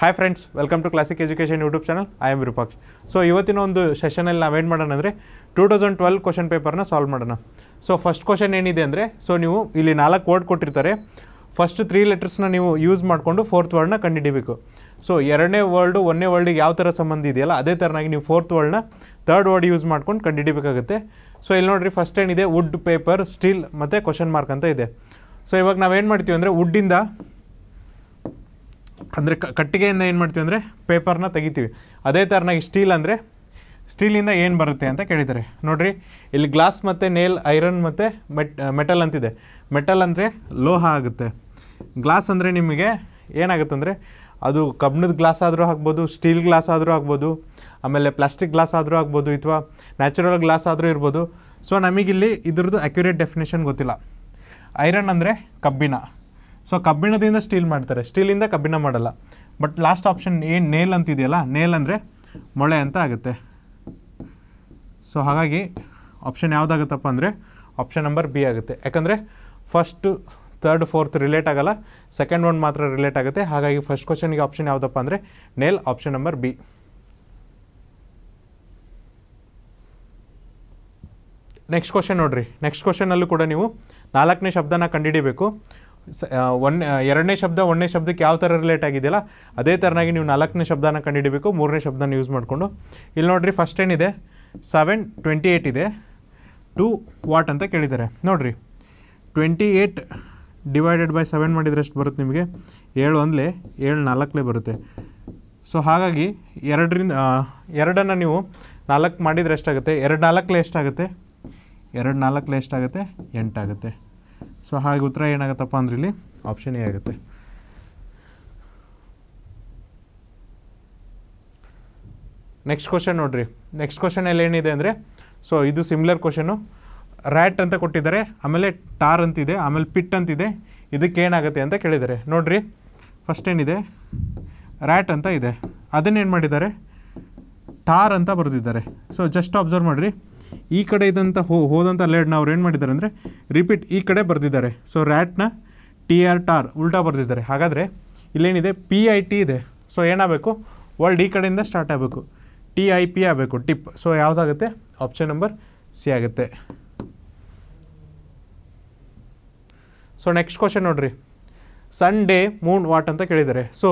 Hi friends welcome to classic education YouTube channel I am so ಇವತ್ತಿನ ಒಂದು ಸೆಷನಲ್ಲಿ ನಾವೇನು ಮಾಡೋಣ ಅಂದರೆ ಟೂ ತೌಸಂಡ್ ಟ್ವೆಲ್ ಕ್ವಶನ್ ಪೇಪರ್ನ ಸಾಲ್ವ್ ಮಾಡೋಣ ಸೊ ಫಸ್ಟ್ ಕ್ವಶನ್ ಏನಿದೆ ಅಂದರೆ ಸೊ ನೀವು ಇಲ್ಲಿ ನಾಲ್ಕು ವರ್ಡ್ ಕೊಟ್ಟಿರ್ತಾರೆ ಫಸ್ಟ್ ತ್ರೀ ಲೆಟರ್ಸ್ನ ನೀವು ಯೂಸ್ ಮಾಡಿಕೊಂಡು ಫೋರ್ತ್ ವರ್ಡ್ನ ಕಂಡುಹಿಡಿಬೇಕು ಸೊ ಎರಡನೇ ವರ್ಲ್ಡು ಒಂದನೇ ವರ್ಲ್ಡಿಗೆ ಯಾವ ಥರ ಸಂಬಂಧ ಇದೆಯಲ್ಲ ಅದೇ ಥರನಾಗಿ ನೀವು ಫೋರ್ತ್ ವರ್ಡ್ನ ಥರ್ಡ್ ವರ್ಡ್ ಯೂಸ್ ಮಾಡ್ಕೊಂಡು ಕಂಡುಹಿಡಿಬೇಕಾಗುತ್ತೆ ಸೊ ಇಲ್ಲಿ ನೋಡಿರಿ ಫಸ್ಟ್ ಏನಿದೆ ವುಡ್ ಪೇಪರ್ ಸ್ಟೀಲ್ ಮತ್ತು ಕ್ವಶನ್ ಮಾರ್ಕ್ ಅಂತ ಇದೆ ಸೊ ಇವಾಗ ನಾವೇನು ಮಾಡ್ತೀವಿ ಅಂದರೆ ವುಡ್ಡಿಂದ ಅಂದರೆ ಕಟ್ಟಿಗೆಯಿಂದ ಏನು ಮಾಡ್ತೀವಿ ಅಂದರೆ ಪೇಪರ್ನ ತೆಗಿತೀವಿ ಅದೇ ಥರನಾಗಿ ಸ್ಟೀಲ್ ಅಂದರೆ ಸ್ಟೀಲಿಂದ ಏನು ಬರುತ್ತೆ ಅಂತ ಕೇಳಿದ್ದಾರೆ ನೋಡಿರಿ ಇಲ್ಲಿ ಗ್ಲಾಸ್ ಮತ್ತು ನೇಲ್ ಐರನ್ ಮತ್ತು ಮೆಟ್ ಮೆಟಲ್ ಅಂತಿದೆ ಮೆಟಲ್ ಅಂದರೆ ಲೋಹ ಆಗುತ್ತೆ ಗ್ಲಾಸ್ ಅಂದರೆ ನಿಮಗೆ ಏನಾಗುತ್ತೆ ಅಂದರೆ ಅದು ಕಬ್ಬಿಣದ ಗ್ಲಾಸ್ ಆದರೂ ಆಗ್ಬೋದು ಸ್ಟೀಲ್ ಗ್ಲಾಸ್ ಆದರೂ ಆಗ್ಬೋದು ಆಮೇಲೆ ಪ್ಲಾಸ್ಟಿಕ್ ಗ್ಲಾಸ್ ಆದರೂ ಆಗ್ಬೋದು ಅಥವಾ ನ್ಯಾಚುರಲ್ ಗ್ಲಾಸ್ ಆದರೂ ಇರ್ಬೋದು ಸೊ ನಮಗಿಲ್ಲಿ ಇದ್ರದ್ದು ಅಕ್ಯುರೇಟ್ ಡೆಫಿನೇಷನ್ ಗೊತ್ತಿಲ್ಲ ಐರನ್ ಅಂದರೆ ಕಬ್ಬಿಣ ಸೊ ಕಬ್ಬಿಣದಿಂದ ಸ್ಟೀಲ್ ಮಾಡ್ತಾರೆ ಸ್ಟೀಲಿಂದ ಕಬ್ಬಿಣ ಮಾಡಲ್ಲ ಬಟ್ ಲಾಸ್ಟ್ ಆಪ್ಷನ್ ಏನು ನೇಲ್ ಅಂತಿದೆಯಲ್ಲ ನೇಲ್ ಅಂದರೆ ಮೊಳೆ ಅಂತ ಆಗುತ್ತೆ ಸೊ ಹಾಗಾಗಿ ಆಪ್ಷನ್ ಯಾವುದಾಗುತ್ತಪ್ಪ ಅಂದರೆ ಆಪ್ಷನ್ ನಂಬರ್ ಬಿ ಆಗುತ್ತೆ ಯಾಕಂದರೆ ಫಸ್ಟು ಥರ್ಡ್ ಫೋರ್ತ್ ರಿಲೇಟ್ ಆಗಲ್ಲ ಸೆಕೆಂಡ್ ಒನ್ ಮಾತ್ರ ರಿಲೇಟ್ ಆಗುತ್ತೆ ಹಾಗಾಗಿ ಫಸ್ಟ್ ಕ್ವಶನಿಗೆ ಆಪ್ಷನ್ ಯಾವುದಪ್ಪ ಅಂದರೆ nail option number B next question ನೋಡಿರಿ ನೆಕ್ಸ್ಟ್ ಕ್ವಶನಲ್ಲೂ ಕೂಡ ನೀವು ನಾಲ್ಕನೇ ಶಬ್ದನ ಕಂಡುಹಿಡಿಬೇಕು ಒನ್ ಎರಡನೇ ಶಬ್ದ ಒಂದನೇ ಶಬ್ದಕ್ಕೆ ಯಾವ ಥರ ರಿಲೇಟ್ ಆಗಿದೆಯಲ್ಲ ಅದೇ ಥರನಾಗಿ ನೀವು ನಾಲ್ಕನೇ ಶಬ್ದನ ಕಂಡುಹಿಡಬೇಕು ಮೂರನೇ ಶಬ್ದನ ಯೂಸ್ ಮಾಡಿಕೊಂಡು ಇಲ್ಲಿ ನೋಡಿರಿ ಫಸ್ಟ್ ಏನಿದೆ ಸೆವೆನ್ ಟ್ವೆಂಟಿ ಏಯ್ಟ್ ಇದೆ ಟು ವಾಟ್ ಅಂತ ಕೇಳಿದ್ದಾರೆ ನೋಡಿರಿ twenty eight divided by seven ಮಾಡಿದರೆ ಎಷ್ಟು ಬರುತ್ತೆ ನಿಮಗೆ ಏಳು ಒಂದಲೇ ಏಳು ನಾಲ್ಕಲೇ ಬರುತ್ತೆ ಸೊ ಹಾಗಾಗಿ ಎರಡರಿಂದ ಎರಡನ್ನು ನೀವು ನಾಲ್ಕು ಮಾಡಿದರೆ ಎಷ್ಟಾಗುತ್ತೆ ಎರಡು ನಾಲ್ಕಲೇ ಎಷ್ಟಾಗುತ್ತೆ ಎರಡು ನಾಲ್ಕಲೇ ಎಷ್ಟಾಗುತ್ತೆ ಎಂಟಾಗುತ್ತೆ ಸೊ ಹಾಗೆ ಉತ್ತರ ಏನಾಗುತ್ತಪ್ಪ ಅಂದ್ರೆ ಇಲ್ಲಿ ಆಪ್ಷನ್ ಎ ಆಗುತ್ತೆ ನೆಕ್ಸ್ಟ್ ಕ್ವಶನ್ ನೋಡ್ರಿ ನೆಕ್ಸ್ಟ್ ಕ್ವಶನಲ್ಲಿ ಏನಿದೆ ಅಂದರೆ ಸೊ ಇದು ಸಿಮಿಲರ್ ಕ್ವಶನು ರ್ಯಾಟ್ ಅಂತ ಕೊಟ್ಟಿದ್ದಾರೆ ಆಮೇಲೆ ಟಾರ್ ಅಂತಿದೆ ಆಮೇಲೆ ಪಿಟ್ ಅಂತಿದೆ ಇದಕ್ಕೆ ಏನಾಗುತ್ತೆ ಅಂತ ಕೇಳಿದ್ದಾರೆ ನೋಡ್ರಿ ಫಸ್ಟ್ ಏನಿದೆ ರ್ಯಾಟ್ ಅಂತ ಇದೆ ಅದನ್ನೇನು ಮಾಡಿದ್ದಾರೆ ಟಾರ್ ಅಂತ ಬರೆದಿದ್ದಾರೆ ಸೊ ಜಸ್ಟ್ ಅಬ್ಸರ್ವ್ ಮಾಡಿರಿ ಈ ಕಡೆ ಇದ್ದಂಥ ಹೋ ಹೋದಂಥ ಲೇಡ್ನ ಅವ್ರು ಏನು ಮಾಡಿದ್ದಾರೆ ಅಂದರೆ ರಿಪೀಟ್ ಈ ಕಡೆ ಬರೆದಿದ್ದಾರೆ ಸೊ ರ್ಯಾಟ್ನ ಟಿ ಆರ್ ಟಾರ್ ಉಲ್ಟಾ ಬರೆದಿದ್ದಾರೆ ಹಾಗಾದರೆ ಇಲ್ಲೇನಿದೆ ಪಿ ಐ ಟಿ ಇದೆ ಸೊ ಏನಾಗಬೇಕು ವರ್ಲ್ಡ್ ಈ ಕಡೆಯಿಂದ ಸ್ಟಾರ್ಟ್ ಆಗಬೇಕು ಟಿ ಐ ಪಿ ಆಗಬೇಕು ಟಿಪ್ ಸೊ ಯಾವುದಾಗುತ್ತೆ ಆಪ್ಷನ್ ನಂಬರ್ ಸಿ ಆಗುತ್ತೆ ಸೊ ನೆಕ್ಸ್ಟ್ ಕ್ವಶನ್ ನೋಡ್ರಿ ಸಂಡೇ ಮೂನ್ ವಾಟ್ ಅಂತ ಕೇಳಿದ್ದಾರೆ ಸೊ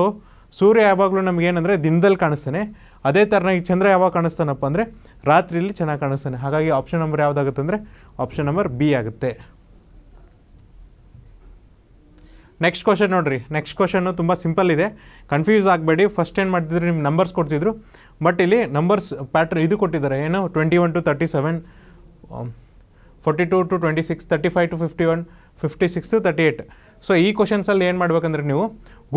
ಸೂರ್ಯ ಯಾವಾಗಲೂ ನಮಗೇನಂದರೆ ದಿನದಲ್ಲಿ ಕಾಣಿಸ್ತಾನೆ ಅದೇ ಥರನಾಗಿ ಚಂದ್ರ ಯಾವಾಗ ಕಾಣಿಸ್ತಾನಪ್ಪ ಅಂದರೆ ರಾತ್ರಿಯಲ್ಲಿ ಚೆನ್ನಾಗಿ ಕಾಣಿಸ್ತಾನೆ ಹಾಗಾಗಿ ಆಪ್ಷನ್ ನಂಬರ್ ಯಾವುದಾಗುತ್ತೆ ಅಂದರೆ ಆಪ್ಷನ್ ನಂಬರ್ ಬಿ ಆಗುತ್ತೆ ನೆಕ್ಸ್ಟ್ ಕ್ವಶನ್ ನೋಡಿರಿ ನೆಕ್ಸ್ಟ್ ಕ್ವಶನ್ನು ತುಂಬ ಸಿಂಪಲ್ ಇದೆ ಕನ್ಫ್ಯೂಸ್ ಆಗಬೇಡಿ ಫಸ್ಟ್ ಏನು ಮಾಡ್ತಿದ್ರು ನಿಮ್ಮ ನಂಬರ್ಸ್ ಕೊಡ್ತಿದ್ರು ಬಟ್ ಇಲ್ಲಿ ನಂಬರ್ಸ್ ಪ್ಯಾಟ್ರ್ ಇದು ಕೊಟ್ಟಿದ್ದಾರೆ ಏನು twenty one to thirty seven forty two to twenty six thirty five to fifty one fifty six thirty eight so ಈ ಕ್ವಶನ್ಸಲ್ಲಿ ಏನು ಮಾಡಬೇಕಂದ್ರೆ ನೀವು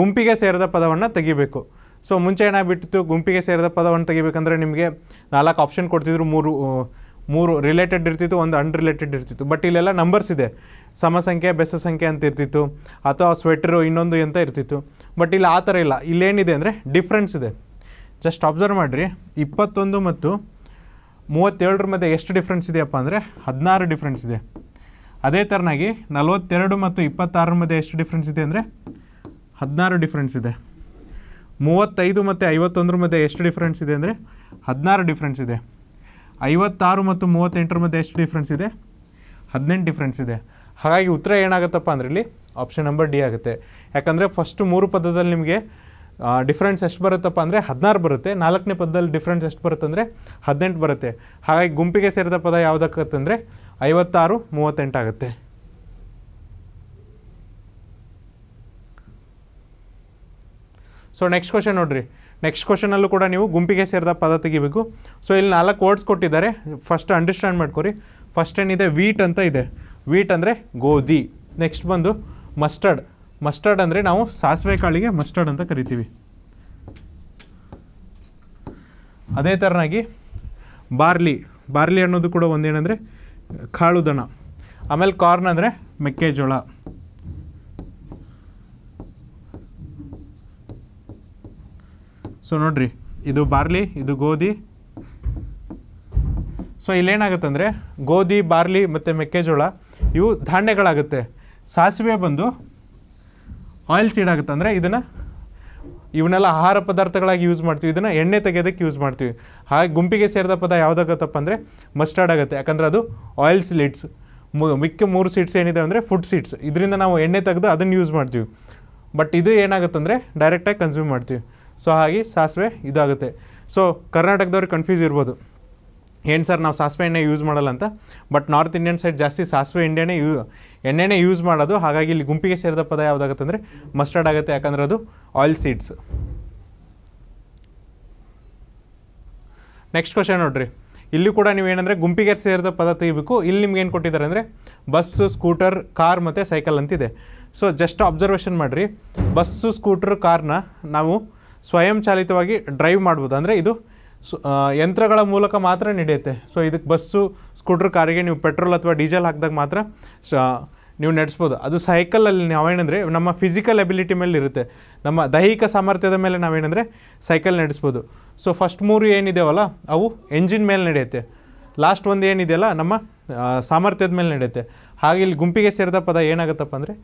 ಗುಂಪಿಗೆ ಸೇರಿದ ಪದವನ್ನು ತೆಗಿಬೇಕು ಸೊ ಮುಂಚೆ ಬಿಟ್ಟಿತ್ತು ಗುಂಪಿಗೆ ಸೇರಿದ ಪದವನ್ನು ತೆಗಿಬೇಕಂದ್ರೆ ನಿಮಗೆ ನಾಲ್ಕು ಆಪ್ಷನ್ ಕೊಡ್ತಿದ್ರು ಮೂರು ಮೂರು ರಿಲೇಟೆಡ್ ಇರ್ತಿತ್ತು ಒಂದು ಅನ್ರಿಲೇಟೆಡ್ ಇರ್ತಿತ್ತು ಬಟ್ ಇಲ್ಲೆಲ್ಲ ನಂಬರ್ಸ್ ಇದೆ ಸಮಸಂಖ್ಯೆ ಬೆಸ ಸಂಖ್ಯೆ ಅಂತ ಇರ್ತಿತ್ತು ಅಥವಾ ಸ್ವೆಟ್ರು ಇನ್ನೊಂದು ಎಂತ ಇರ್ತಿತ್ತು ಬಟ್ ಇಲ್ಲಿ ಆ ಥರ ಇಲ್ಲ ಇಲ್ಲೇನಿದೆ ಅಂದರೆ ಡಿಫ್ರೆನ್ಸ್ ಇದೆ ಜಸ್ಟ್ ಅಬ್ಸರ್ವ್ ಮಾಡಿರಿ ಇಪ್ಪತ್ತೊಂದು ಮತ್ತು ಮೂವತ್ತೇಳರ ಮಧ್ಯೆ ಎಷ್ಟು ಡಿಫ್ರೆನ್ಸ್ ಇದೆಯಪ್ಪ ಅಂದರೆ ಹದಿನಾರು ಡಿಫ್ರೆನ್ಸ್ ಇದೆ ಅದೇ ಥರನಾಗಿ ನಲವತ್ತೆರಡು ಮತ್ತು ಇಪ್ಪತ್ತಾರರ ಮಧ್ಯೆ ಎಷ್ಟು ಡಿಫ್ರೆನ್ಸ್ ಇದೆ ಅಂದರೆ ಹದಿನಾರು ಡಿಫ್ರೆನ್ಸ್ ಇದೆ ಮೂವತ್ತೈದು ಮತ್ತು ಐವತ್ತೊಂದರ ಮಧ್ಯೆ ಎಷ್ಟು ಡಿಫ್ರೆನ್ಸ್ ಇದೆ ಅಂದರೆ ಹದಿನಾರು ಡಿಫ್ರೆನ್ಸ್ ಇದೆ ಐವತ್ತಾರು ಮತ್ತು ಮೂವತ್ತೆಂಟರ ಮಧ್ಯೆ ಎಷ್ಟು ಡಿಫ್ರೆನ್ಸ್ ಇದೆ ಹದಿನೆಂಟು ಡಿಫ್ರೆನ್ಸ್ ಇದೆ ಹಾಗಾಗಿ ಉತ್ತರ ಏನಾಗುತ್ತಪ್ಪ ಅಂದರೆ ಇಲ್ಲಿ ಆಪ್ಷನ್ ನಂಬರ್ ಡಿ ಆಗುತ್ತೆ ಯಾಕಂದರೆ ಫಸ್ಟು ಮೂರು ಪದದಲ್ಲಿ ನಿಮಗೆ ಡಿಫ್ರೆನ್ಸ್ ಎಷ್ಟು ಬರುತ್ತಪ್ಪ ಅಂದರೆ ಹದಿನಾರು ಬರುತ್ತೆ ನಾಲ್ಕನೇ ಪದದಲ್ಲಿ ಡಿಫ್ರೆನ್ಸ್ ಎಷ್ಟು ಬರುತ್ತೆ ಅಂದರೆ ಹದಿನೆಂಟು ಬರುತ್ತೆ ಹಾಗಾಗಿ ಗುಂಪಿಗೆ ಸೇರಿದ ಪದ ಯಾವುದಕ್ಕಂದರೆ ಐವತ್ತಾರು ಮೂವತ್ತೆಂಟು ಆಗುತ್ತೆ ಸೊ ನೆಕ್ಸ್ಟ್ ಕ್ವಶನ್ ನೋಡಿರಿ ನೆಕ್ಸ್ಟ್ ಕ್ವಶನಲ್ಲೂ ಕೂಡ ನೀವು ಗುಂಪಿಗೆ ಸೇರಿದ ಪದ ತೆಗಿಬೇಕು ಸೊ ಇಲ್ಲಿ ನಾಲ್ಕು ವರ್ಡ್ಸ್ ಕೊಟ್ಟಿದ್ದಾರೆ ಫಸ್ಟ್ ಅಂಡರ್ಸ್ಟ್ಯಾಂಡ್ ಮಾಡ್ಕೊರಿ ಫಸ್ಟ್ ಏನಿದೆ ವೀಟ್ ಅಂತ ಇದೆ ವೀಟ್ ಅಂದರೆ ಗೋಧಿ ನೆಕ್ಸ್ಟ್ ಬಂದು ಮಸ್ಟರ್ಡ್ ಮಸ್ಟರ್ಡ್ ಅಂದರೆ ನಾವು ಸಾಸಿವೆ ಕಾಳಿಗೆ ಮಸ್ಟರ್ಡ್ ಅಂತ ಕರಿತೀವಿ ಅದೇ ಥರನಾಗಿ ಬಾರ್ಲಿ ಬಾರ್ಲಿ ಅನ್ನೋದು ಕೂಡ ಒಂದೇನಂದರೆ ಕಾಳು ದನ ಆಮೇಲೆ ಕಾರ್ನ್ ಅಂದರೆ ಮೆಕ್ಕೆಜೋಳ ಸೊ ನೋಡಿರಿ ಇದು ಬಾರ್ಲಿ ಇದು ಗೋಧಿ ಸೊ ಇಲ್ಲೇನಾಗುತ್ತಂದರೆ ಗೋಧಿ ಬಾರ್ಲಿ ಮತ್ತು ಮೆಕ್ಕೆಜೋಳ ಇವು ಧಾನ್ಯಗಳಾಗುತ್ತೆ ಸಾಸಿವೆ ಬಂದು ಆಯಿಲ್ ಸೀಡ್ ಆಗುತ್ತೆ ಅಂದರೆ ಇದನ್ನು ಇವನ್ನೆಲ್ಲ ಆಹಾರ ಪದಾರ್ಥಗಳಾಗಿ ಯೂಸ್ ಮಾಡ್ತೀವಿ ಇದನ್ನು ಎಣ್ಣೆ ತೆಗೆಯೋದಕ್ಕೆ ಯೂಸ್ ಮಾಡ್ತೀವಿ ಹಾಗೆ ಗುಂಪಿಗೆ ಸೇರಿದ ಪದ ಯಾವುದಾಗತ್ತಪ್ಪ ಅಂದರೆ ಮಸ್ಟರ್ಡ್ ಆಗುತ್ತೆ ಯಾಕಂದರೆ ಅದು ಆಯಿಲ್ ಸೀಡ್ಸ್ ಮಿಕ್ಕ ಮೂರು ಸೀಡ್ಸ್ ಏನಿದೆ ಅಂದರೆ ಫುಡ್ ಸೀಡ್ಸ್ ಇದರಿಂದ ನಾವು ಎಣ್ಣೆ ತೆಗೆದು ಅದನ್ನು ಯೂಸ್ ಮಾಡ್ತೀವಿ ಬಟ್ ಇದು ಏನಾಗುತ್ತಂದರೆ ಡೈರೆಕ್ಟಾಗಿ ಕನ್ಸ್ಯೂಮ್ ಮಾಡ್ತೀವಿ ಸೊ ಹಾಗೆ ಸಾಸಿವೆ ಇದಾಗುತ್ತೆ ಸೊ ಕರ್ನಾಟಕದವ್ರಿಗೆ ಕನ್ಫ್ಯೂಸ್ ಇರ್ಬೋದು ಏನು ಸರ್ ನಾವು ಸಾಸಿವೆ ಎಣ್ಣೆ ಯೂಸ್ ಮಾಡಲ್ಲ ಅಂತ ಬಟ್ ನಾರ್ತ್ ಇಂಡಿಯನ್ ಸೈಡ್ ಜಾಸ್ತಿ ಸಾಸಿವೆ ಎಣ್ಣೆನೇ ಯೂ ಎಣ್ಣೆನೇ ಯೂಸ್ ಮಾಡೋದು ಹಾಗಾಗಿ ಇಲ್ಲಿ ಗುಂಪಿಗೆ ಸೇರಿದ ಪದ ಯಾವುದಾಗುತ್ತೆ ಅಂದರೆ ಮಸ್ಟರ್ಡ್ ಆಗುತ್ತೆ ಯಾಕಂದ್ರೆ ಅದು ಆಯಿಲ್ ಸೀಡ್ಸ್ ನೆಕ್ಸ್ಟ್ ಕ್ವಶನ್ ನೋಡ್ರಿ ಇಲ್ಲಿ ಕೂಡ ನೀವು ಏನಂದರೆ ಗುಂಪಿಗೆ ಸೇರಿದ ಪದ ತೆಗಿಬೇಕು ಇಲ್ಲಿ ನಿಮ್ಗೆ ಏನು ಕೊಟ್ಟಿದ್ದಾರೆ ಅಂದರೆ ಬಸ್ಸು ಸ್ಕೂಟರ್ ಕಾರ್ ಮತ್ತು ಸೈಕಲ್ ಅಂತಿದೆ ಸೊ ಜಸ್ಟ್ ಅಬ್ಸರ್ವೇಷನ್ ಮಾಡಿರಿ ಬಸ್ಸು ಸ್ಕೂಟರ್ ಕಾರ್ನ ನಾವು ಸ್ವಯಂಚಾಲಿತವಾಗಿ ಡ್ರೈವ್ ಮಾಡ್ಬೋದು ಅಂದರೆ ಇದು ಯಂತ್ರಗಳ ಮೂಲಕ ಮಾತ್ರ ನಡೆಯುತ್ತೆ ಸೊ ಇದಕ್ಕೆ ಬಸ್ಸು ಸ್ಕೂಟ್ರ್ ಕಾರಿಗೆ ನೀವು ಪೆಟ್ರೋಲ್ ಅಥವಾ ಡೀಸೆಲ್ ಹಾಕಿದಾಗ ಮಾತ್ರ ನೀವು ನಡೆಸ್ಬೋದು ಅದು ಸೈಕಲಲ್ಲಿ ನಾವೇನೆಂದರೆ ನಮ್ಮ ಫಿಸಿಕಲ್ ಎಬಿಲಿಟಿ ಮೇಲೆ ಇರುತ್ತೆ ನಮ್ಮ ದೈಹಿಕ ಸಾಮರ್ಥ್ಯದ ಮೇಲೆ ನಾವೇನೆಂದರೆ ಸೈಕಲ್ ನಡೆಸ್ಬೋದು ಸೊ ಫಸ್ಟ್ ಮೂರು ಏನಿದೆವಲ್ಲ ಅವು ಎಂಜಿನ್ ಮೇಲೆ ನಡೆಯುತ್ತೆ ಲಾಸ್ಟ್ ಒಂದು ಏನಿದೆಯಲ್ಲ ನಮ್ಮ ಸಾಮರ್ಥ್ಯದ ಮೇಲೆ ನಡೆಯುತ್ತೆ ಹಾಗೆ ಇಲ್ಲಿ ಗುಂಪಿಗೆ ಸೇರಿದ ಪದ ಏನಾಗುತ್ತಪ್ಪ ಅಂದರೆ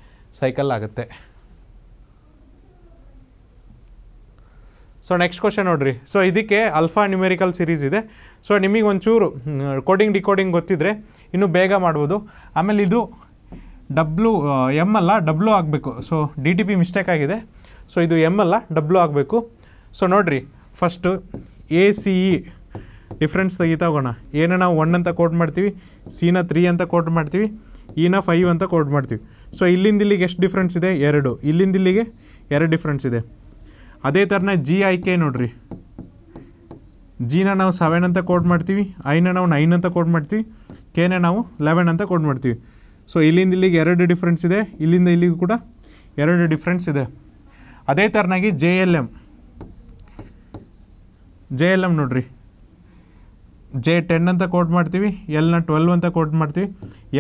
ಸೈಕಲ್ ಆಗುತ್ತೆ ಸೊ ನೆಕ್ಸ್ಟ್ ಕ್ವಶನ್ ನೋಡಿರಿ ಸೊ ಇದಕ್ಕೆ ಅಲ್ಫಾ ನ್ಯೂಮೆರಿಕಲ್ ಸಿರೀಸ್ ಇದೆ ಸೊ ನಿಮಗೆ ಒಂಚೂರು ಕೋಡಿಂಗ್ ಡಿಕೋಡಿಂಗ್ ಗೊತ್ತಿದ್ರೆ ಇನ್ನೂ ಬೇಗ ಮಾಡ್ಬೋದು ಆಮೇಲೆ ಇದು ಡಬ್ಲು ಎಮ್ ಅಲ್ಲ ಡಬ್ಲು ಆಗಬೇಕು so D T P mistake ಆಗಿದೆ ಸೊ ಇದು ಎಮ್ ಅಲ್ಲ ಡಬ್ಲು ಆಗಬೇಕು ಸೊ ನೋಡಿರಿ first A C E e. Difference ತೆಗಿತಾಗೋಣ ಏನ ನಾವು ಒನ್ ಅಂತ ಕೋಟ್ ಮಾಡ್ತೀವಿ ಸಿನ ತ್ರೀ ಅಂತ ಕೋಟ್ ಮಾಡ್ತೀವಿ ಇನ e ಫೈವ್ ಅಂತ ಕೋಟ್ ಮಾಡ್ತೀವಿ ಸೊ ಇಲ್ಲಿಂದ ಇಲ್ಲಿಗೆ ಎಷ್ಟು ಡಿಫ್ರೆನ್ಸ್ ಇದೆ ಎರಡು ಇಲ್ಲಿಂದ ಇಲ್ಲಿಗೆ ಎರಡು ಡಿಫ್ರೆನ್ಸ್ ಇದೆ ಅದೇ ಥರನ ಜಿ ಐ ಕೆ ನೋಡ್ರಿ ಜಿನ ನಾವು ಸೆವೆನ್ ಅಂತ ಕೋಡ್ ಮಾಡ್ತೀವಿ ಐನ ನಾವು ನೈನ್ ಅಂತ ಕೋಡ್ ಮಾಡ್ತೀವಿ ಕೆನ ನಾವು ಲೆವೆನ್ ಅಂತ ಕೋಡ್ ಮಾಡ್ತೀವಿ ಸೊ ಇಲ್ಲಿಂದ ಇಲ್ಲಿಗೆ ಎರಡು ಡಿಫ್ರೆನ್ಸ್ ಇದೆ ಇಲ್ಲಿಂದ ಇಲ್ಲಿಗೂ ಕೂಡ ಎರಡು ಡಿಫ್ರೆನ್ಸ್ ಇದೆ ಅದೇ ಥರನಾಗಿ J L M J L M ನೋಡ್ರಿ ಜೆ ಟೆನ್ ಅಂತ ಕೋಡ್ ಮಾಡ್ತೀವಿ ಎಲ್ನ ಟ್ವೆಲ್ವ್ ಅಂತ ಕೋಡ್ ಮಾಡ್ತೀವಿ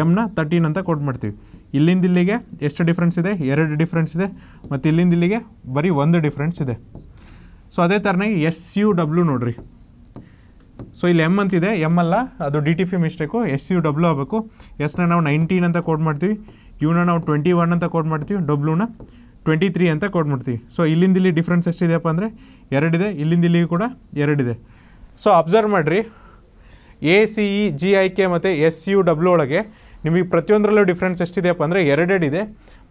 ಎಮ್ನ ತರ್ಟೀನ್ ಅಂತ ಕೋಡ್ ಮಾಡ್ತೀವಿ ಇಲ್ಲಿಂದ ಇಲ್ಲಿಗೆ ಎಷ್ಟು ಡಿಫ್ರೆನ್ಸ್ ಇದೆ ಎರಡು ಡಿಫ್ರೆನ್ಸ್ ಇದೆ ಮತ್ತು ಇಲ್ಲಿಂದ ಇಲ್ಲಿಗೆ ಬರೀ ಒಂದು ಡಿಫ್ರೆನ್ಸ್ ಇದೆ ಸೊ ಅದೇ ಥರನೇ ಎಸ್ ಯು ಡಬ್ಲ್ಯೂ ನೋಡ್ರಿ ಸೊ ಇಲ್ಲಿ ಎಮ್ ಅಂತಿದೆ ಎಮ್ ಅಲ್ಲ ಅದು D T P mistake S U W ಆಗಬೇಕು ಎಸ್ನ ನಾವು ನೈನ್ಟೀನ್ ಅಂತ ಕೋಡ್ ಮಾಡ್ತೀವಿ ಯುನ ನಾವು ಟ್ವೆಂಟಿ ಒನ್ ಅಂತ ಕೋಡ್ ಮಾಡ್ತೀವಿ ಡಬ್ಲ್ಯೂನ ಟ್ವೆಂಟಿ ತ್ರೀ ಅಂತ ಕೋಡ್ ಮಾಡ್ತೀವಿ ಸೊ ಇಲ್ಲಿಂದ ಇಲ್ಲಿ ಡಿಫ್ರೆನ್ಸ್ ಎಷ್ಟಿದೆಯಪ್ಪ ಅಂದರೆ ಎರಡಿದೆ ಇಲ್ಲಿಂದ ಇಲ್ಲಿಗೂ ಕೂಡ ಎರಡಿದೆ ಸೊ ಅಬ್ಸರ್ವ್ ಮಾಡಿರಿ A C E G I K ಮತ್ತು ಎಸ್ ಯು ಡಬ್ಲ್ಯೂ ಒಳಗೆ ನಿಮಗೆ ಪ್ರತಿಯೊಂದರಲ್ಲೂ ಡಿಫ್ರೆನ್ಸ್ ಎಷ್ಟಿದೆಯಪ್ಪ ಅಂದರೆ ಇದೆ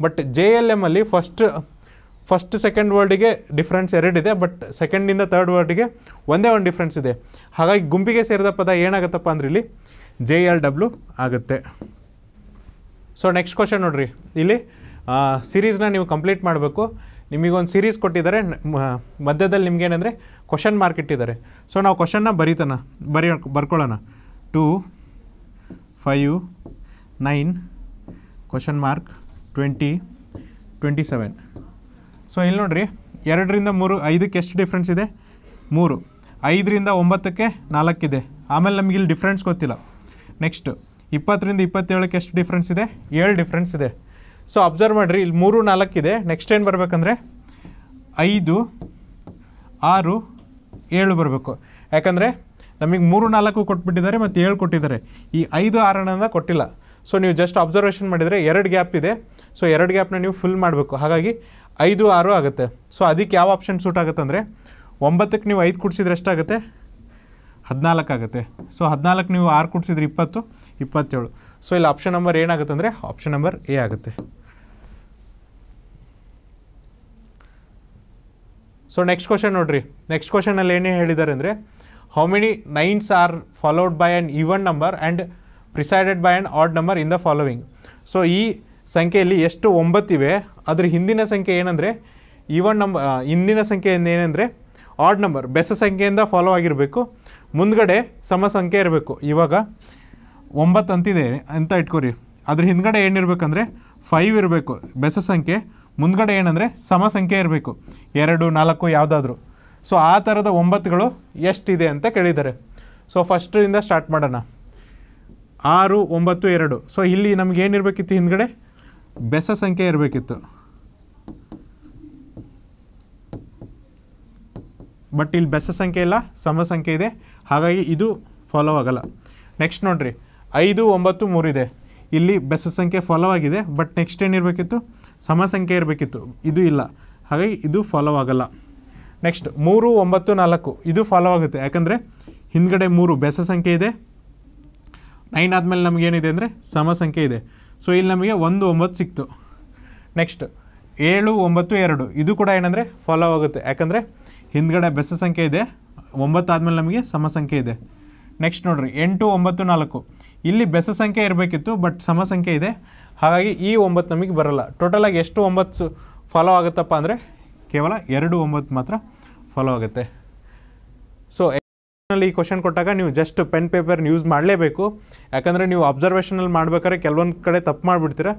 ಬಟ್ ಜೆ ಎಲ್ ಎಮ್ಮಲ್ಲಿ ಫಸ್ಟ್ ಫಸ್ಟ್ ಸೆಕೆಂಡ್ ವರ್ಲ್ಡಿಗೆ ಡಿಫ್ರೆನ್ಸ್ ಎರಡಿದೆ ಬಟ್ ಸೆಕೆಂಡಿಂದ ತರ್ಡ್ ವರ್ಡಿಗೆ ಒಂದೇ ಒಂದು ಡಿಫ್ರೆನ್ಸ್ ಇದೆ ಹಾಗಾಗಿ ಗುಂಪಿಗೆ ಸೇರಿದ ಪದ ಏನಾಗುತ್ತಪ್ಪ ಅಂದರೆ ಇಲ್ಲಿ ಜೆ ಎಲ್ ಡಬ್ಲ್ಯೂ ಆಗುತ್ತೆ ಸೊ ನೆಕ್ಸ್ಟ್ ಕ್ವಶನ್ ನೋಡಿರಿ ಇಲ್ಲಿ ಸೀರೀಸ್ನ ನೀವು ಕಂಪ್ಲೀಟ್ ಮಾಡಬೇಕು ನಿಮಗೊಂದು ಸೀರೀಸ್ ಕೊಟ್ಟಿದ್ದಾರೆ ಮಧ್ಯದಲ್ಲಿ ನಿಮ್ಗೇನೆಂದರೆ ಕ್ವಶನ್ ಮಾರ್ಕ್ ಇಟ್ಟಿದ್ದಾರೆ ಸೊ ನಾವು ಕ್ವಶನ್ನ ಬರೀತಾನ ಬರೀ ಬರ್ಕೊಳ್ಳೋಣ two five 9 question mark twenty twenty seven so ಇಲ್ಲಿ ನೋಡಿರಿ ಎರಡರಿಂದ ಮೂರು ಐದಕ್ಕೆ ಎಷ್ಟು ಡಿಫ್ರೆನ್ಸ್ ಇದೆ ಮೂರು ಐದರಿಂದ ಒಂಬತ್ತಕ್ಕೆ ನಾಲ್ಕಿದೆ ಆಮೇಲೆ ನಮಗೆ ಇಲ್ಲಿ ಡಿಫ್ರೆನ್ಸ್ ಗೊತ್ತಿಲ್ಲ ನೆಕ್ಸ್ಟು ಇಪ್ಪತ್ತರಿಂದ ಇಪ್ಪತ್ತೇಳಕ್ಕೆ ಎಷ್ಟು ಡಿಫ್ರೆನ್ಸ್ ಇದೆ ಏಳು ಡಿಫ್ರೆನ್ಸ್ ಇದೆ ಸೊ ಅಬ್ಸರ್ವ್ ಮಾಡಿರಿ ಇಲ್ಲಿ ಮೂರು ನಾಲ್ಕಿದೆ ನೆಕ್ಸ್ಟ್ ಏನು ಬರಬೇಕಂದ್ರೆ ಐದು ಆರು ಏಳು ಬರಬೇಕು ಯಾಕಂದರೆ ನಮಗೆ ಮೂರು ನಾಲ್ಕು ಕೊಟ್ಬಿಟ್ಟಿದ್ದಾರೆ ಮತ್ತು ಏಳು ಕೊಟ್ಟಿದ್ದಾರೆ ಈ ಐದು ಆರನದ ಕೊಟ್ಟಿಲ್ಲ ಸೊ ನೀವು ಜಸ್ಟ್ ಅಬ್ಸರ್ವೇಷನ್ ಮಾಡಿದರೆ ಎರಡು ಗ್ಯಾಪ್ ಇದೆ ಸೊ ಎರಡು ಗ್ಯಾಪ್ನ ನೀವು ಫಿಲ್ ಮಾಡಬೇಕು ಹಾಗಾಗಿ ಐದು ಆರು ಆಗುತ್ತೆ ಸೊ ಅದಕ್ಕೆ ಯಾವ ಆಪ್ಷನ್ ಸೂಟ್ ಆಗುತ್ತೆ ಅಂದರೆ ಒಂಬತ್ತಕ್ಕೆ ನೀವು ಐದು ಕುಡಿಸಿದ್ರೆ ಎಷ್ಟಾಗುತ್ತೆ ಹದಿನಾಲ್ಕು ಆಗುತ್ತೆ ಸೊ ಹದಿನಾಲ್ಕು ನೀವು ಆರು ಕುಡಿಸಿದ್ರೆ ಇಪ್ಪತ್ತು ಇಪ್ಪತ್ತೇಳು ಸೊ ಇಲ್ಲಿ ಆಪ್ಷನ್ ನಂಬರ್ ಏನಾಗುತ್ತೆ ಅಂದರೆ ಆಪ್ಷನ್ ನಂಬರ್ ಎ ಆಗುತ್ತೆ ಸೊ ನೆಕ್ಸ್ಟ್ ಕ್ವಶನ್ ನೋಡಿರಿ ನೆಕ್ಸ್ಟ್ ಕ್ವಶನಲ್ಲಿ ಏನೇ ಹೇಳಿದ್ದಾರೆ ಅಂದರೆ how many nines are followed by and even number and preceded by and odd number in the following so ಈ ಸಂಖ್ಯೆಯಲ್ಲಿ ಎಷ್ಟು ಒಂಬತ್ತಿವೆ ಅದ್ರ ಹಿಂದಿನ ಸಂಖ್ಯೆ ಏನಂದರೆ ಇವನ್ ನಂಬ ಹಿಂದಿನ ಸಂಖ್ಯೆಯಿಂದ ಏನಂದರೆ ಆರ್ಡ್ ನಂಬರ್ ಬೆಸ ಸಂಖ್ಯೆಯಿಂದ ಫಾಲೋ ಆಗಿರಬೇಕು ಮುಂದ್ಗಡೆ ಸಮ ಸಂಖ್ಯೆ ಇರಬೇಕು ಇವಾಗ ಒಂಬತ್ತು ಅಂತಿದೆ ಅಂತ ಇಟ್ಕೊರಿ ಅದ್ರ ಹಿಂದ್ಗಡೆ ಏನಿರಬೇಕಂದ್ರೆ ಫೈವ್ ಇರಬೇಕು ಬೆಸ ಸಂಖ್ಯೆ ಮುಂದ್ಗಡೆ ಏನಂದರೆ ಸಮ ಸಂಖ್ಯೆ ಇರಬೇಕು ಎರಡು ನಾಲ್ಕು ಯಾವುದಾದ್ರೂ ಸೊ ಆ ಥರದ ಒಂಬತ್ತುಗಳು ಎಷ್ಟಿದೆ ಅಂತ ಕೇಳಿದ್ದಾರೆ ಸೊ ಫಸ್ಟಿಂದ ಸ್ಟಾರ್ಟ್ ಮಾಡೋಣ ಆರು ಒಂಬತ್ತು ಎರಡು ಸೊ ಇಲ್ಲಿ ನಮ್ಗೆ ಏನಿರಬೇಕಿತ್ತು ಹಿಂದ್ಗಡೆ ಬೆಸ ಸಂಖ್ಯೆ ಇರಬೇಕಿತ್ತು ಬಟ್ ಇಲ್ಲಿ ಬೆಸ ಸಂಖ್ಯೆ ಇಲ್ಲ ಸಮ ಸಂಖ್ಯೆ ಇದೆ ಹಾಗಾಗಿ ಇದು ಫಾಲೋ ಆಗಲ್ಲ ನೆಕ್ಸ್ಟ್ ನೋಡಿರಿ ಐದು ಒಂಬತ್ತು ಇದೆ ಇಲ್ಲಿ ಬೆಸ ಸಂಖ್ಯೆ ಫಾಲೋ ಆಗಿದೆ ಬಟ್ ನೆಕ್ಸ್ಟ್ ಏನಿರಬೇಕಿತ್ತು ಸಮ ಸಂಖ್ಯೆ ಇರಬೇಕಿತ್ತು ಇದು ಇಲ್ಲ ಹಾಗಾಗಿ ಇದು ಫಾಲೋ ಆಗಲ್ಲ ನೆಕ್ಸ್ಟ್ ಮೂರು ಒಂಬತ್ತು ನಾಲ್ಕು ಇದು ಫಾಲೋ ಆಗುತ್ತೆ ಯಾಕಂದರೆ ಹಿಂದ್ಗಡೆ ಮೂರು ಬೆಸ ಸಂಖ್ಯೆ ಇದೆ ನೈನ್ ಆದಮೇಲೆ ನಮಗೇನಿದೆ ಅಂದರೆ ಸಮ ಸಂಖ್ಯೆ ಇದೆ ಸೊ ಇಲ್ಲಿ ನಮಗೆ ಒಂದು ಒಂಬತ್ತು ಸಿಕ್ತು ನೆಕ್ಸ್ಟ್ ಏಳು ಒಂಬತ್ತು ಎರಡು ಇದು ಕೂಡ ಏನಂದರೆ ಫಾಲೋ ಆಗುತ್ತೆ ಯಾಕಂದರೆ ಹಿಂದ್ಗಡೆ ಬೆಸ ಸಂಖ್ಯೆ ಇದೆ ಒಂಬತ್ತು ಆದಮೇಲೆ ನಮಗೆ ಸಮ ಸಂಖ್ಯೆ ಇದೆ ನೆಕ್ಸ್ಟ್ ನೋಡಿರಿ ಎಂಟು ಒಂಬತ್ತು ನಾಲ್ಕು ಇಲ್ಲಿ ಬೆಸ ಸಂಖ್ಯೆ ಇರಬೇಕಿತ್ತು ಬಟ್ ಸಮ ಸಂಖ್ಯೆ ಇದೆ ಹಾಗಾಗಿ ಈ ಒಂಬತ್ತು ನಮಗೆ ಬರಲ್ಲ ಟೋಟಲಾಗಿ ಎಷ್ಟು ಒಂಬತ್ತು ಫಾಲೋ ಆಗುತ್ತಪ್ಪ ಅಂದರೆ ಕೇವಲ ಎರಡು ಒಂಬತ್ತು ಮಾತ್ರ ಫಾಲೋ ಆಗುತ್ತೆ ಸೊ ಈ ಕ್ವಶನ್ ಕೊಟ್ಟಾಗ ನೀವು ಜಸ್ಟ್ ಪೆನ್ ಪೇಪರ್ನ ಯೂಸ್ ಮಾಡಲೇಬೇಕು ಯಾಕಂದರೆ ನೀವು ಅಬ್ಸರ್ವೇಷನಲ್ಲಿ ಮಾಡ್ಬೇಕಾದ್ರೆ ಕೆಲವೊಂದು ಕಡೆ ತಪ್ಪು ಮಾಡಿಬಿಡ್ತೀರ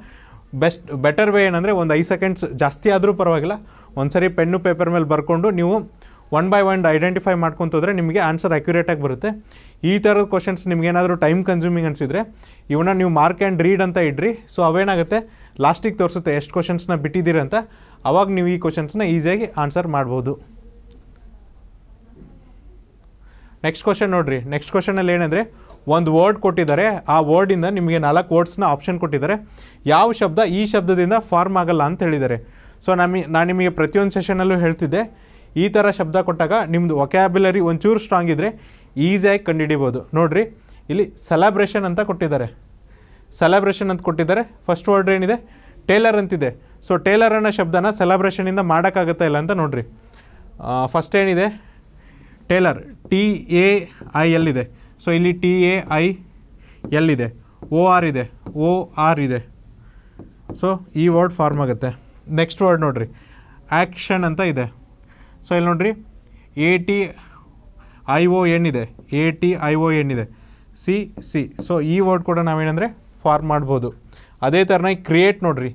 ಬೆಸ್ಟ್ ಬೆಟರ್ ವೇ ಏನಂದರೆ ಒಂದು ಐದು ಸೆಕೆಂಡ್ಸ್ ಜಾಸ್ತಿ ಆದರೂ ಪರವಾಗಿಲ್ಲ ಒಂದ್ಸರಿ ಪೆನ್ನು ಪೇಪರ್ ಮೇಲೆ ಬರ್ಕೊಂಡು ನೀವು ಒನ್ ಬೈ ಒನ್ ಐಡೆಂಟಿಫೈ ಮಾಡ್ಕೊತೋದ್ರೆ ನಿಮಗೆ ಆನ್ಸರ್ ಅಕ್ಯುರೇಟಾಗಿ ಬರುತ್ತೆ ಈ ಥರದ ಕ್ವಶನ್ಸ್ ಏನಾದರೂ ಟೈಮ್ ಕನ್ಸ್ಯೂಮಿಂಗ್ ಅನಿಸಿದರೆ ಇವನ್ನ ನೀವು ಮಾರ್ಕ್ ಆ್ಯಂಡ್ ರೀಡ್ ಅಂತ ಇಡ್ರಿ ಸೊ ಅವೇನಾಗುತ್ತೆ ಲಾಸ್ಟಿಗೆ ತೋರಿಸುತ್ತೆ ಎಷ್ಟು ಕ್ವಶನ್ಸ್ನ ಬಿಟ್ಟಿದ್ದೀರಂತ ಅಂತ ಅವಾಗ ನೀವು ಈ ಕ್ವಶನ್ಸ್ನ ಈಸಿಯಾಗಿ ಆನ್ಸರ್ ಮಾಡ್ಬೋದು ನೆಕ್ಸ್ಟ್ ಕ್ವಶನ್ ನೋಡಿರಿ ನೆಕ್ಸ್ಟ್ ಕ್ವಶನಲ್ಲಿ ಏನಂದರೆ ಒಂದು ವರ್ಡ್ ಕೊಟ್ಟಿದ್ದಾರೆ ಆ ವರ್ಡಿಂದ ನಿಮಗೆ ನಾಲ್ಕು ವರ್ಡ್ಸ್ನ ಆಪ್ಷನ್ ಕೊಟ್ಟಿದ್ದಾರೆ ಯಾವ ಶಬ್ದ ಈ ಶಬ್ದದಿಂದ ಫಾರ್ಮ್ ಆಗಲ್ಲ ಅಂತ ಹೇಳಿದ್ದಾರೆ ಸೊ ನಮಗೆ ನಾನು ನಿಮಗೆ ಪ್ರತಿಯೊಂದು ಸೆಷನಲ್ಲೂ ಹೇಳ್ತಿದ್ದೆ ಈ ಥರ ಶಬ್ದ ಕೊಟ್ಟಾಗ ನಿಮ್ಮದು ಒಕ್ಯಾಬ್ಯುಲರಿ ಒಂಚೂರು ಸ್ಟ್ರಾಂಗ್ ಇದ್ದರೆ ಈಸಿಯಾಗಿ ಕಂಡುಹಿಡಿಬೋದು ನೋಡ್ರಿ ಇಲ್ಲಿ ಸೆಲೆಬ್ರೇಷನ್ ಅಂತ ಕೊಟ್ಟಿದ್ದಾರೆ ಸೆಲೆಬ್ರೇಷನ್ ಅಂತ ಕೊಟ್ಟಿದ್ದಾರೆ ಫಸ್ಟ್ ವರ್ಡ್ ಏನಿದೆ ಟೇಲರ್ ಅಂತಿದೆ ಸೊ ಟೇಲರ್ ಅನ್ನೋ ಶಬ್ದನ ಸೆಲೆಬ್ರೇಷನಿಂದ ಮಾಡೋಕ್ಕಾಗುತ್ತಾ ಇಲ್ಲ ಅಂತ ನೋಡ್ರಿ ಫಸ್ಟ್ ಏನಿದೆ ಟೇಲರ್ ಟಿ ಎ ಐ ಎಲ್ಲಿದೆ ಸೊ ಇಲ್ಲಿ ಟಿ ಎ ಐ ಎಲ್ಲಿದೆ ಓ ಆರ್ ಇದೆ ಓ ಆರ್ ಇದೆ ಸೊ ಈ ವರ್ಡ್ ಫಾರ್ಮ್ ಆಗುತ್ತೆ ನೆಕ್ಸ್ಟ್ ವರ್ಡ್ ನೋಡಿರಿ ಆ್ಯಕ್ಷನ್ ಅಂತ ಇದೆ ಸೊ ಇಲ್ಲಿ ನೋಡಿರಿ A T I O N ಇದೆ ಎ ಟಿ ಐ ಎನ್ ಇದೆ ಸಿ ಸಿ ಸೊ ಈ ವರ್ಡ್ ಕೂಡ ನಾವೇನಂದರೆ ಫಾರ್ಮ್ ಮಾಡ್ಬೋದು ಅದೇ ಥರನಾಗಿ ಕ್ರಿಯೇಟ್ ನೋಡಿರಿ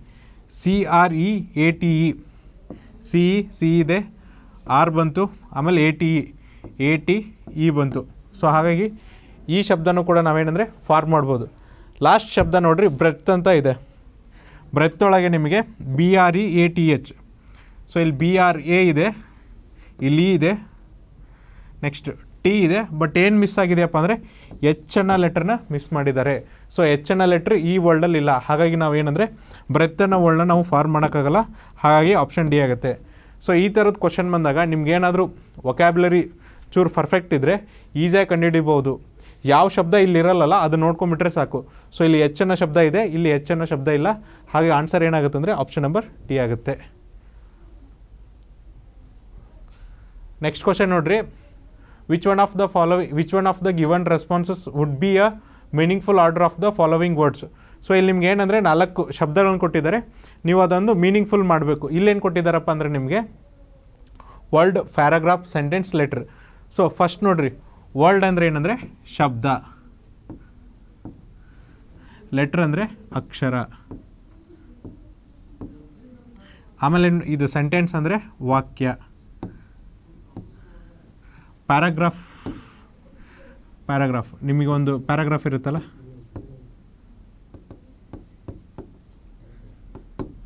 C R E A T E C E C ಇದೆ ಆರ್ ಬಂತು ಆಮೇಲೆ A T E A T E ಬಂತು ಸೊ ಹಾಗಾಗಿ ಈ ಶಬ್ದನೂ ಕೂಡ ನಾವೇನಂದರೆ ಫಾರ್ಮ್ ಮಾಡ್ಬೋದು ಲಾಸ್ಟ್ ಶಬ್ದ ನೋಡಿರಿ ಬ್ರೆತ್ ಅಂತ ಇದೆ ಬ್ರೆತ್ ಒಳಗೆ ನಿಮಗೆ B R E A T H so ಇಲ್ಲಿ ಬಿ ಆರ್ ಎ ಇದೆ ಇಲ್ಲಿ ಇದೆ ನೆಕ್ಸ್ಟ್ ಟಿ ಇದೆ ಬಟ್ ಏನು ಮಿಸ್ ಆಗಿದೆಯಪ್ಪ ಅಂದರೆ ಎಚ್ ಅನ್ನ ಲೆಟ್ರನ್ನ ಮಿಸ್ ಮಾಡಿದ್ದಾರೆ ಸೊ ಎಚ್ ಅನ್ನ ಲೆಟ್ರ್ ಈ ವರ್ಲ್ಡಲ್ಲಿ ಇಲ್ಲ ಹಾಗಾಗಿ ನಾವು ಏನಂದರೆ ಬ್ರೆತ್ ಅನ್ನೋ ವರ್ಲ್ಡನ್ನ ನಾವು ಫಾರ್ಮ್ ಮಾಡೋಕ್ಕಾಗಲ್ಲ ಹಾಗಾಗಿ ಆಪ್ಷನ್ ಡಿ ಆಗುತ್ತೆ ಸೊ ಈ ಥರದ್ದು ಕ್ವಶನ್ ಬಂದಾಗ ನಿಮ್ಗೇನಾದರೂ ಒಕ್ಯಾಬ್ಲರಿ ಚೂರು ಪರ್ಫೆಕ್ಟ್ ಇದ್ದರೆ ಈಸಿಯಾಗಿ ಕಂಡುಹಿಡಿಬೋದು ಯಾವ ಶಬ್ದ ಇಲ್ಲಿರಲ್ಲ ಅದು ನೋಡ್ಕೊಂಬಿಟ್ರೆ ಸಾಕು ಸೊ ಇಲ್ಲಿ ಎಚ್ ಅನ್ನೋ ಶಬ್ದ ಇದೆ ಇಲ್ಲಿ ಎಚ್ ಅನ್ನೋ ಶಬ್ದ ಇಲ್ಲ ಹಾಗೆ ಆನ್ಸರ್ ಏನಾಗುತ್ತೆ ಅಂದರೆ ಆಪ್ಷನ್ ನಂಬರ್ ಡಿ ಆಗುತ್ತೆ ನೆಕ್ಸ್ಟ್ ಕ್ವಶನ್ ನೋಡ್ರಿ which one of the following which one of the given responses would be a meaningful order of the following words so ಇಲ್ಲಿ ನಿಮ್ಗೆ ಏನಂದರೆ ನಾಲ್ಕು ಶಬ್ದಗಳನ್ನು ಕೊಟ್ಟಿದ್ದಾರೆ ನೀವು ಅದೊಂದು ಮೀನಿಂಗ್ಫುಲ್ ಮಾಡಬೇಕು ಇಲ್ಲೇನು ಕೊಟ್ಟಿದ್ದಾರಪ್ಪ ಅಂದರೆ ನಿಮಗೆ word paragraph sentence letter so first ನೋಡ್ರಿ ವರ್ಲ್ಡ್ ಅಂದರೆ ಏನಂದರೆ ಶಬ್ದ ಲೆಟ್ರ್ ಅಂದರೆ ಅಕ್ಷರ ಆಮೇಲೆ ಇದು ಸೆಂಟೆನ್ಸ್ ಅಂದರೆ ವಾಕ್ಯ ಪ್ಯಾರಾಗ್ರಾಫ್ ಪ್ಯಾರಾಗ್ರಾಫ್ ನಿಮಗೊಂದು ಪ್ಯಾರಾಗ್ರಾಫ್ ಇರುತ್ತಲ್ಲ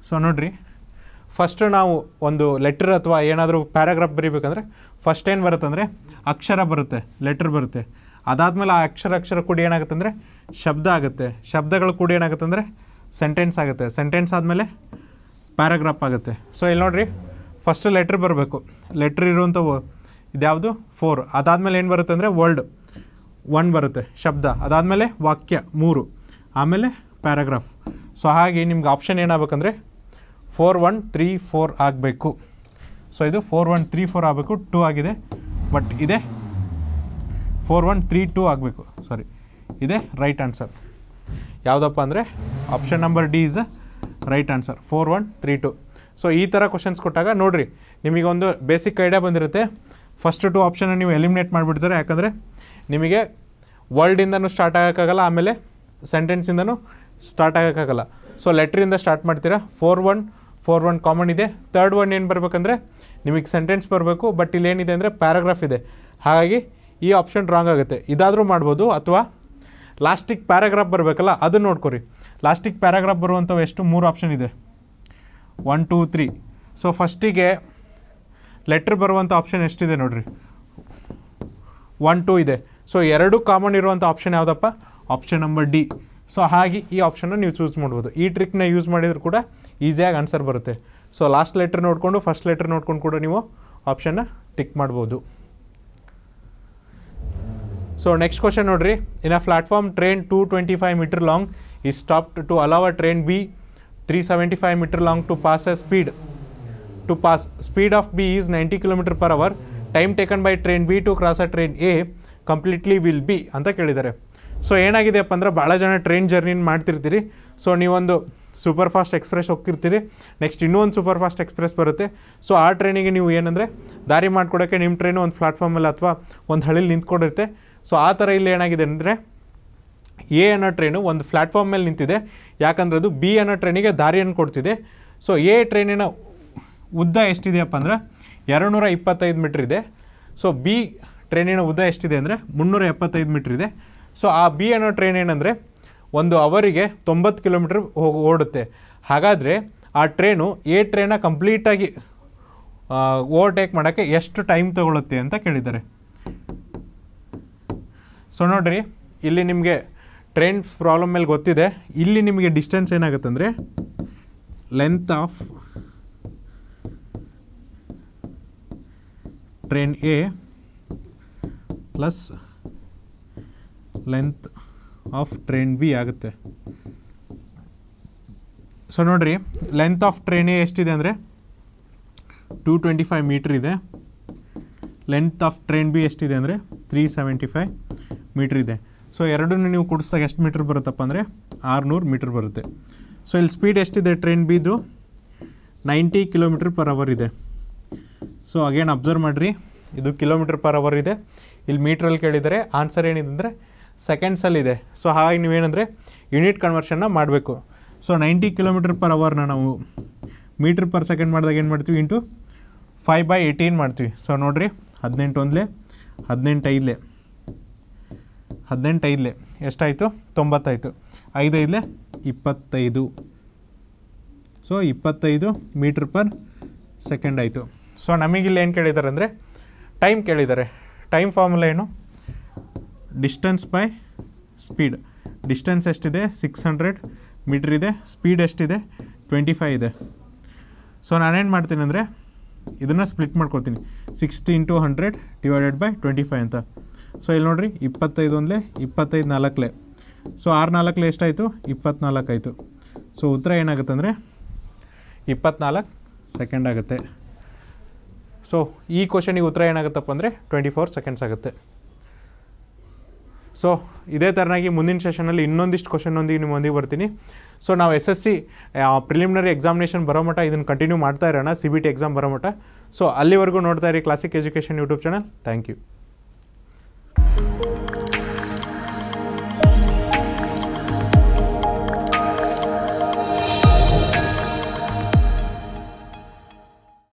ಸೊ ನೋಡ್ರಿ ಫಸ್ಟ್ ನಾವು ಒಂದು ಲೆಟ್ರ್ ಅಥವಾ ಏನಾದರೂ ಪ್ಯಾರಾಗ್ರಾಫ್ ಬರೀಬೇಕಂದ್ರೆ ಫಸ್ಟ್ ಏನು ಬರುತ್ತಂದರೆ ಅಕ್ಷರ ಬರುತ್ತೆ ಲೆಟ್ರ್ ಬರುತ್ತೆ ಅದಾದಮೇಲೆ ಆ ಅಕ್ಷರ ಅಕ್ಷರ ಕೂಡ ಏನಾಗುತ್ತೆ ಅಂದರೆ ಶಬ್ದ ಆಗುತ್ತೆ ಶಬ್ದಗಳು ಕೂಡ ಏನಾಗುತ್ತೆ ಅಂದರೆ ಸೆಂಟೆನ್ಸ್ ಆಗುತ್ತೆ ಸೆಂಟೆನ್ಸ್ ಆದಮೇಲೆ ಪ್ಯಾರಾಗ್ರಾಫ್ ಆಗುತ್ತೆ ಸೊ ಇಲ್ಲಿ ನೋಡಿರಿ ಫಸ್ಟ್ ಲೆಟ್ರ್ ಬರಬೇಕು ಲೆಟ್ರ್ ಇರುವಂಥವು ಇದ್ಯಾವುದು ಫೋರ್ ಅದಾದಮೇಲೆ ಏನು ಬರುತ್ತೆ ಅಂದರೆ ವರ್ಲ್ಡ್ ಒನ್ ಬರುತ್ತೆ ಶಬ್ದ ಅದಾದಮೇಲೆ ವಾಕ್ಯ ಮೂರು ಆಮೇಲೆ ಪ್ಯಾರಾಗ್ರಾಫ್ ಸೊ ಹಾಗೆ ನಿಮ್ಗೆ ಆಪ್ಷನ್ ಏನಾಗಬೇಕಂದ್ರೆ ಫೋರ್ ಒನ್ ತ್ರೀ ಫೋರ್ ಆಗಬೇಕು ಸೊ ಇದು ಫೋರ್ ಒನ್ ತ್ರೀ ಫೋರ್ ಆಗಬೇಕು ಟೂ ಆಗಿದೆ ಬಟ್ ಇದೆ ಫೋರ್ ಒನ್ ತ್ರೀ ಟೂ ಆಗಬೇಕು ಸಾರಿ ಇದೆ ರೈಟ್ ಆನ್ಸರ್ ಯಾವುದಪ್ಪ ಅಂದರೆ option number D is right answer four one three two so ಈ ಥರ ಕ್ವಶನ್ಸ್ ಕೊಟ್ಟಾಗ ನೋಡಿರಿ ನಿಮಗೊಂದು ಬೇಸಿಕ್ ಐಡಿಯಾ ಬಂದಿರುತ್ತೆ ಫಸ್ಟ್ ಟು ಆಪ್ಷನ್ನ ನೀವು ಎಲಿಮಿನೇಟ್ ಮಾಡಿಬಿಡ್ತಾರೆ ಯಾಕಂದರೆ ನಿಮಗೆ ವರ್ಲ್ಡಿಂದನೂ ಸ್ಟಾರ್ಟ್ ಆಗೋಕ್ಕಾಗಲ್ಲ ಆಮೇಲೆ ಸೆಂಟೆನ್ಸಿಂದನೂ ಸ್ಟಾರ್ಟ್ ಆಗೋಕ್ಕಾಗಲ್ಲ ಸೊ ಲೆಟ್ರಿಂದ ಸ್ಟಾರ್ಟ್ ಮಾಡ್ತೀರಾ four one four one common ಇದೆ ತರ್ಡ್ ಒನ್ ಏನು ಬರಬೇಕಂದ್ರೆ ನಿಮಗೆ ಸೆಂಟೆನ್ಸ್ ಬರಬೇಕು ಬಟ್ ಇಲ್ಲಿ ಏನಿದೆ ಅಂದರೆ ಪ್ಯಾರಾಗ್ರಾಫ್ ಇದೆ ಹಾಗಾಗಿ ಈ ಆಪ್ಷನ್ ರಾಂಗ್ ಆಗುತ್ತೆ ಇದಾದರೂ ಮಾಡ್ಬೋದು ಅಥವಾ ಲಾಸ್ಟಿಕ್ ಪ್ಯಾರಾಗ್ರಾಫ್ ಬರಬೇಕಲ್ಲ ಅದು ನೋಡ್ಕೊರಿ ಲಾಸ್ಟಿಕ್ ಪ್ಯಾರಾಗ್ರಾಫ್ ಬರುವಂಥವು ಎಷ್ಟು ಮೂರು ಆಪ್ಷನ್ ಇದೆ ಒನ್ ಟೂ ತ್ರೀ ಸೊ ಫಸ್ಟಿಗೆ ಲೆಟ್ರ್ ಬರುವಂಥ ಆಪ್ಷನ್ ಎಷ್ಟಿದೆ ನೋಡಿರಿ ಒನ್ ಟೂ ಇದೆ ಸೊ ಎರಡು ಕಾಮನ್ ಇರುವಂಥ ಆಪ್ಷನ್ ಯಾವುದಪ್ಪ ಆಪ್ಷನ್ ನಂಬರ್ ಡಿ ಸೊ ಹಾಗೆ ಈ ಆಪ್ಷನ್ನ ನೀವು ಚೂಸ್ ಮಾಡ್ಬೋದು ಈ ಟ್ರಿಕ್ನ ಯೂಸ್ ಮಾಡಿದರೂ ಕೂಡ ಈಸಿಯಾಗಿ ಆನ್ಸರ್ ಬರುತ್ತೆ ಸೊ ಲಾಸ್ಟ್ ಲೆಟ್ರ್ ನೋಡಿಕೊಂಡು ಫಸ್ಟ್ ಲೆಟ್ರ್ ನೋಡ್ಕೊಂಡು ಕೂಡ ನೀವು ಆಪ್ಷನ್ನ ಟಿಕ್ ಮಾಡ್ಬೋದು ಸೊ ನೆಕ್ಸ್ಟ್ ಕ್ವಶನ್ ನೋಡ್ರಿ in a platform train two twenty five metre long is stopped to allow a train B three seventy five metre long to pass a speed to pass speed of B is ninety kilometre per hour time taken by train B to cross a train A completely will be ಅಂತ ಕೇಳಿದ್ದಾರೆ so ಏನಾಗಿದೆಪ್ಪ ಅಂದ್ರೆ ಭಾಳ ಜನ train ಜರ್ನಿನ ಮಾಡ್ತಿರ್ತೀರಿ so ನೀವೊಂದು super fast express ಹೋಗ್ತಿರ್ತೀರಿ ನೆಕ್ಸ್ಟ್ ಇನ್ನೂ ಒಂದು ಸೂಪರ್ ಫಾಸ್ಟ್ ಎಕ್ಸ್ಪ್ರೆಸ್ ಬರುತ್ತೆ ಸೊ ಆ ಟ್ರೈನಿಗೆ ನೀವು ಏನಂದರೆ ದಾರಿ ಮಾಡ್ಕೊಡೋಕ್ಕೆ ನಿಮ್ಮ ಟ್ರೈನು ಒಂದು ಪ್ಲಾಟ್ಫಾರ್ಮಲ್ಲಿ ಅಥವಾ ಒಂದು ಹಳ್ಳಿಲಿ ನಿಂತ್ಕೊಂಡಿರುತ್ತೆ ಸೊ ಆ ಥರ ಇಲ್ಲಿ ಏನಾಗಿದೆ ಅಂದರೆ ಎ ಅನ್ನೋ ಟ್ರೈನು ಒಂದು ಪ್ಲಾಟ್ಫಾರ್ಮ್ ಮೇಲೆ ನಿಂತಿದೆ ಯಾಕಂದರೆ ಅದು ಬಿ ಅನ್ನೋ ಟ್ರೈನಿಗೆ ದಾರಿಯನ್ನು ಕೊಡ್ತಿದೆ ಸೊ ಎ ಟ್ರೈನಿನ ಉದ್ದ ಎಷ್ಟಿದೆಯಪ್ಪ ಅಂದ್ರೆ ಎರಡುನೂರ ಇಪ್ಪತ್ತೈದು ಮೀಟ್ರ್ ಇದೆ ಸೊ ಬಿ ಟ್ರೈನಿನ ಉದ್ದ ಎಷ್ಟಿದೆ ಅಂದರೆ ಮುನ್ನೂರ ಎಪ್ಪತ್ತೈದು ಮೀಟ್ರ್ ಇದೆ ಸೊ ಆ ಬಿ ಅನ್ನೋ ಟ್ರೈನ್ ಏನಂದರೆ ಒಂದು ಅವರಿಗೆ ತೊಂಬತ್ತು ಕಿಲೋಮೀಟ್ರ್ ಹೋಗಿ ಓಡುತ್ತೆ ಹಾಗಾದರೆ ಆ ಟ್ರೈನು ಎ ಟ್ರೈನ ಕಂಪ್ಲೀಟಾಗಿ ಓವರ್ಟೇಕ್ ಮಾಡೋಕ್ಕೆ ಎಷ್ಟು ಟೈಮ್ ತಗೊಳುತ್ತೆ ಅಂತ ಕೇಳಿದ್ದಾರೆ ಸೊ ನೋಡಿರಿ ಇಲ್ಲಿ ನಿಮಗೆ ಟ್ರೈನ್ ಪ್ರಾಬ್ಲಮ್ ಮೇಲೆ ಗೊತ್ತಿದೆ ಇಲ್ಲಿ ನಿಮಗೆ ಡಿಸ್ಟೆನ್ಸ್ ಏನಾಗುತ್ತೆ ಅಂದರೆ length of train A plus length of train B ಆಗುತ್ತೆ ಸೊ ನೋಡಿರಿ ಲೆಂತ್ ಆಫ್ ಟ್ರೈನ್ ಎ ಎಷ್ಟಿದೆ ಅಂದರೆ ಟೂ ಟ್ವೆಂಟಿ ಫೈವ್ ಮೀಟ್ರ್ ಇದೆ ಲೆಂತ್ ಆಫ್ ಟ್ರೈನ್ ಬಿ ಎಷ್ಟಿದೆ ಅಂದರೆ ತ್ರೀ ಸೆವೆಂಟಿ ಫೈವ್ ಮೀಟ್ರ್ ಇದೆ ಸೊ ಎರಡನ್ನೂ ನೀವು ಕೂಡಿಸಿದಾಗ ಎಷ್ಟು ಮೀಟ್ರ್ ಬರುತ್ತಪ್ಪ ಅಂದರೆ ಆರುನೂರು ಮೀಟ್ರ್ ಬರುತ್ತೆ ಸೊ ಇಲ್ಲಿ ಸ್ಪೀಡ್ ಎಷ್ಟಿದೆ ಟ್ರೈನ್ ಬಿದು ನೈಂಟಿ ಕಿಲೋಮೀಟ್ರ್ ಪರ್ ಅವರ್ ಇದೆ ಸೊ ಅಗೇನ್ ಅಬ್ಸರ್ವ್ ಮಾಡಿರಿ ಇದು ಕಿಲೋಮೀಟ್ರ್ ಪರ್ ಅವರ್ ಇದೆ ಇಲ್ಲಿ ಮೀಟ್ರಲ್ಲಿ ಕೇಳಿದರೆ ಆನ್ಸರ್ ಏನಿದೆ ಅಂದರೆ ಸೆಕೆಂಡ್ಸಲ್ಲಿದೆ ಸೊ ಹಾಗಾಗಿ ನೀವೇನಂದರೆ ಯೂನಿಟ್ ಕನ್ವರ್ಷನ್ನ ಮಾಡಬೇಕು ಸೊ ನೈಂಟಿ ಕಿಲೋಮೀಟ್ರ್ ಪರ್ ಅವರ್ನ ನಾವು ಮೀಟ್ರ್ ಪರ್ ಸೆಕೆಂಡ್ ಮಾಡಿದಾಗ ಏನು ಮಾಡ್ತೀವಿ ಇಂಟು ಫೈವ್ ಬೈ ಏಯ್ಟೀನ್ ಮಾಡ್ತೀವಿ ಸೊ ನೋಡಿರಿ ಹದಿನೆಂಟು ಒಂದಲೇ ಹದಿನೆಂಟೈದಲೇ ಹದಿನೆಂಟೈದಲೇ ಎಷ್ಟಾಯಿತು ತೊಂಬತ್ತಾಯಿತು ಐದೈದಲೇ ಇಪ್ಪತ್ತೈದು ಸೊ ಇಪ್ಪತ್ತೈದು ಮೀಟ್ರ್ ಪರ್ ಸೆಕೆಂಡ್ ಆಯಿತು ಸೊ ನಮಗಿಲ್ಲಿ ಏನು ಕೇಳಿದ್ದಾರೆ ಅಂದರೆ ಟೈಮ್ ಕೇಳಿದ್ದಾರೆ ಟೈಮ್ ಫಾರ್ಮುಲಾ ಏನು ಡಿಸ್ಟೆನ್ಸ್ ಬೈ ಸ್ಪೀಡ್ ಡಿಸ್ಟೆನ್ಸ್ ಎಷ್ಟಿದೆ ಸಿಕ್ಸ್ ಹಂಡ್ರೆಡ್ ಮೀಟ್ರ್ ಇದೆ ಸ್ಪೀಡ್ ಎಷ್ಟಿದೆ ಟ್ವೆಂಟಿ ಫೈವ್ ಇದೆ ಸೊ ನಾನೇನು ಮಾಡ್ತೀನಿ ಅಂದರೆ ಇದನ್ನು ಸ್ಪ್ಲಿಟ್ ಮಾಡ್ಕೊಡ್ತೀನಿ sixty into hundred divided by twenty five ಅಂತ ಸೊ ಇಲ್ಲಿ ನೋಡಿರಿ ಇಪ್ಪತ್ತೈದು ಒಂದಲೇ ಇಪ್ಪತ್ತೈದು ನಾಲ್ಕಲೇ ಸೊ ಆರು ನಾಲ್ಕಲೇ ಎಷ್ಟಾಯಿತು ಇಪ್ಪತ್ನಾಲ್ಕು ಆಯಿತು ಸೊ ಉತ್ತರ ಏನಾಗುತ್ತೆ ಅಂದರೆ ಇಪ್ಪತ್ನಾಲ್ಕು ಸೆಕೆಂಡ್ ಆಗುತ್ತೆ ಸೊ ಈ ಕ್ವಶನಿಗೆ ಉತ್ತರ ಏನಾಗುತ್ತಪ್ಪ ಅಂದರೆ ಟ್ವೆಂಟಿ ಫೋರ್ ಸೆಕೆಂಡ್ಸ್ ಆಗುತ್ತೆ ಸೊ ಇದೇ ಥರನಾಗಿ ಮುಂದಿನ ಸೆಷನಲ್ಲಿ ಇನ್ನೊಂದಿಷ್ಟು ಕ್ವಶನ್ನೊಂದಿಗೆ ನಿಮ್ಮೊಂದಿಗೆ ಬರ್ತೀನಿ ಸೊ ನಾವು S S C preliminary examination ಬರೋ ಮಟ್ಟ ಇದನ್ನು ಕಂಟಿನ್ಯೂ ಮಾಡ್ತಾ ಇರೋಣ ಸಿ ಬಿ ಟಿ ಎಕ್ಸಾಮ್ ಬರೋ ಮಟ್ಟ ಸೊ ಅಲ್ಲಿವರೆಗೂ ನೋಡ್ತಾ ಇರಿ classic education YouTube channel thank you